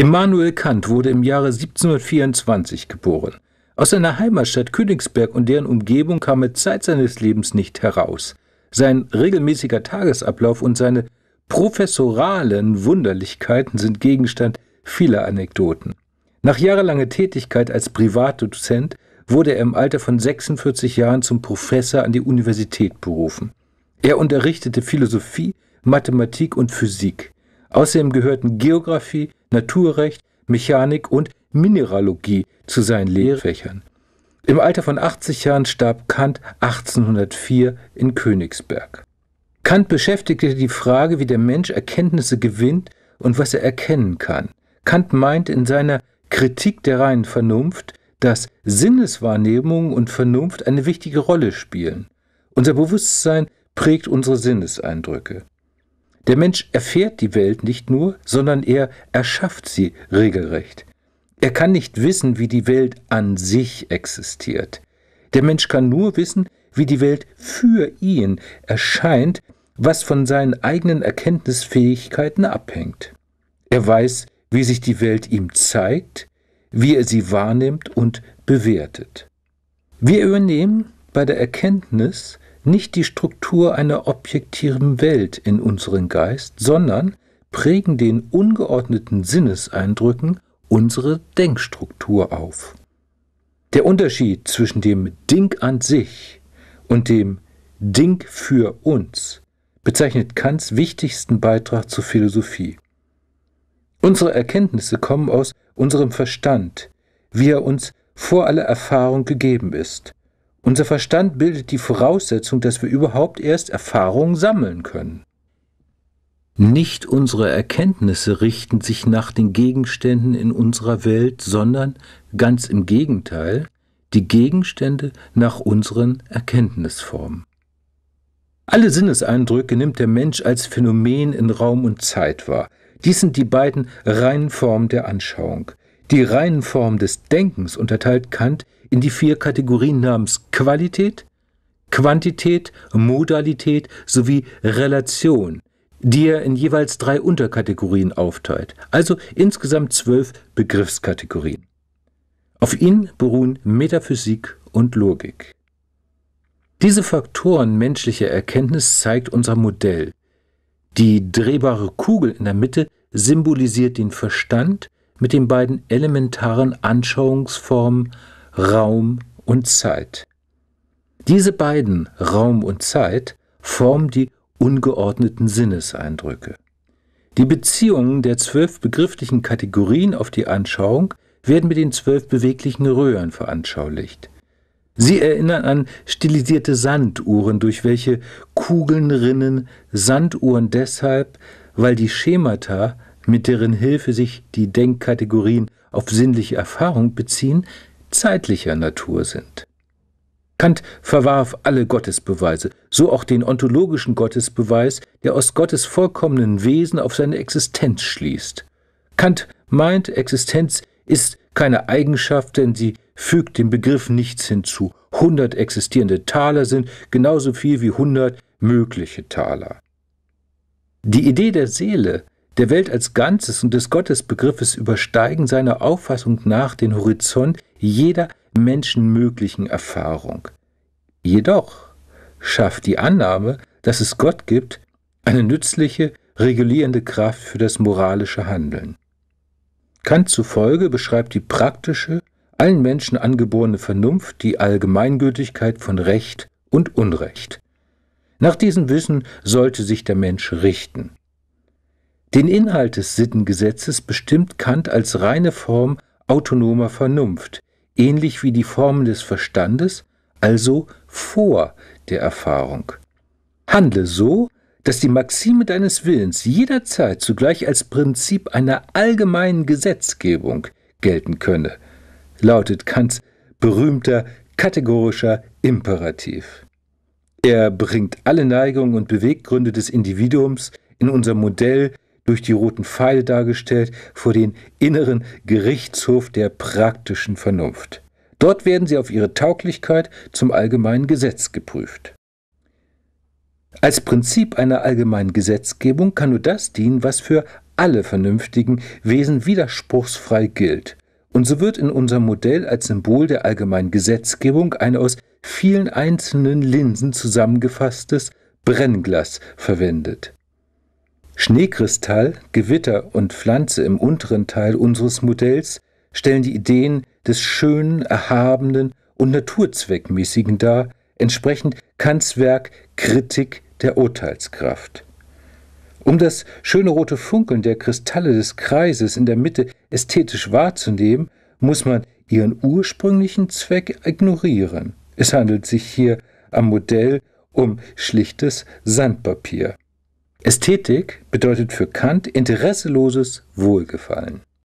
Immanuel Kant wurde im Jahre 1724 geboren. Aus seiner Heimatstadt Königsberg und deren Umgebung kam er Zeit seines Lebens nicht heraus. Sein regelmäßiger Tagesablauf und seine professoralen Wunderlichkeiten sind Gegenstand vieler Anekdoten. Nach jahrelanger Tätigkeit als Privatdozent wurde er im Alter von 46 Jahren zum Professor an die Universität berufen. Er unterrichtete Philosophie, Mathematik und Physik. Außerdem gehörten Geographie, Naturrecht, Mechanik und Mineralogie zu seinen Lehrfächern. Im Alter von 80 Jahren starb Kant 1804 in Königsberg. Kant beschäftigte die Frage, wie der Mensch Erkenntnisse gewinnt und was er erkennen kann. Kant meint in seiner Kritik der reinen Vernunft, dass Sinneswahrnehmung und Vernunft eine wichtige Rolle spielen. Unser Bewusstsein prägt unsere Sinneseindrücke. Der Mensch erfährt die Welt nicht nur, sondern er erschafft sie regelrecht. Er kann nicht wissen, wie die Welt an sich existiert. Der Mensch kann nur wissen, wie die Welt für ihn erscheint, was von seinen eigenen Erkenntnisfähigkeiten abhängt. Er weiß, wie sich die Welt ihm zeigt, wie er sie wahrnimmt und bewertet. Wir übernehmen bei der Erkenntnis nicht die Struktur einer objektiven Welt in unseren Geist, sondern prägen den ungeordneten Sinneseindrücken unsere Denkstruktur auf. Der Unterschied zwischen dem Ding an sich und dem Ding für uns bezeichnet Kants wichtigsten Beitrag zur Philosophie. Unsere Erkenntnisse kommen aus unserem Verstand, wie er uns vor aller Erfahrung gegeben ist, unser Verstand bildet die Voraussetzung, dass wir überhaupt erst Erfahrungen sammeln können. Nicht unsere Erkenntnisse richten sich nach den Gegenständen in unserer Welt, sondern ganz im Gegenteil, die Gegenstände nach unseren Erkenntnisformen. Alle Sinneseindrücke nimmt der Mensch als Phänomen in Raum und Zeit wahr. Dies sind die beiden reinen Formen der Anschauung. Die Reihenform des Denkens unterteilt Kant in die vier Kategorien namens Qualität, Quantität, Modalität sowie Relation, die er in jeweils drei Unterkategorien aufteilt, also insgesamt zwölf Begriffskategorien. Auf ihn beruhen Metaphysik und Logik. Diese Faktoren menschlicher Erkenntnis zeigt unser Modell. Die drehbare Kugel in der Mitte symbolisiert den Verstand, mit den beiden elementaren Anschauungsformen Raum und Zeit. Diese beiden Raum und Zeit formen die ungeordneten Sinneseindrücke. Die Beziehungen der zwölf begrifflichen Kategorien auf die Anschauung werden mit den zwölf beweglichen Röhren veranschaulicht. Sie erinnern an stilisierte Sanduhren, durch welche Kugeln rinnen, Sanduhren deshalb, weil die Schemata mit deren Hilfe sich die Denkkategorien auf sinnliche Erfahrung beziehen, zeitlicher Natur sind. Kant verwarf alle Gottesbeweise, so auch den ontologischen Gottesbeweis, der aus Gottes vollkommenen Wesen auf seine Existenz schließt. Kant meint, Existenz ist keine Eigenschaft, denn sie fügt dem Begriff nichts hinzu. Hundert existierende Taler sind genauso viel wie hundert mögliche Taler. Die Idee der Seele der Welt als Ganzes und des Gottesbegriffes übersteigen seiner Auffassung nach den Horizont jeder menschenmöglichen Erfahrung. Jedoch schafft die Annahme, dass es Gott gibt, eine nützliche, regulierende Kraft für das moralische Handeln. Kant zufolge beschreibt die praktische, allen Menschen angeborene Vernunft die Allgemeingültigkeit von Recht und Unrecht. Nach diesem Wissen sollte sich der Mensch richten. Den Inhalt des Sittengesetzes bestimmt Kant als reine Form autonomer Vernunft, ähnlich wie die Formen des Verstandes, also vor der Erfahrung. Handle so, dass die Maxime deines Willens jederzeit zugleich als Prinzip einer allgemeinen Gesetzgebung gelten könne, lautet Kants berühmter kategorischer Imperativ. Er bringt alle Neigungen und Beweggründe des Individuums in unser Modell durch die roten Pfeile dargestellt, vor den inneren Gerichtshof der praktischen Vernunft. Dort werden sie auf ihre Tauglichkeit zum allgemeinen Gesetz geprüft. Als Prinzip einer allgemeinen Gesetzgebung kann nur das dienen, was für alle vernünftigen Wesen widerspruchsfrei gilt. Und so wird in unserem Modell als Symbol der allgemeinen Gesetzgebung ein aus vielen einzelnen Linsen zusammengefasstes Brennglas verwendet. Schneekristall, Gewitter und Pflanze im unteren Teil unseres Modells stellen die Ideen des Schönen, Erhabenen und Naturzweckmäßigen dar, entsprechend Kants Werk Kritik der Urteilskraft. Um das schöne rote Funkeln der Kristalle des Kreises in der Mitte ästhetisch wahrzunehmen, muss man ihren ursprünglichen Zweck ignorieren. Es handelt sich hier am Modell um schlichtes Sandpapier. Ästhetik bedeutet für Kant interesseloses Wohlgefallen.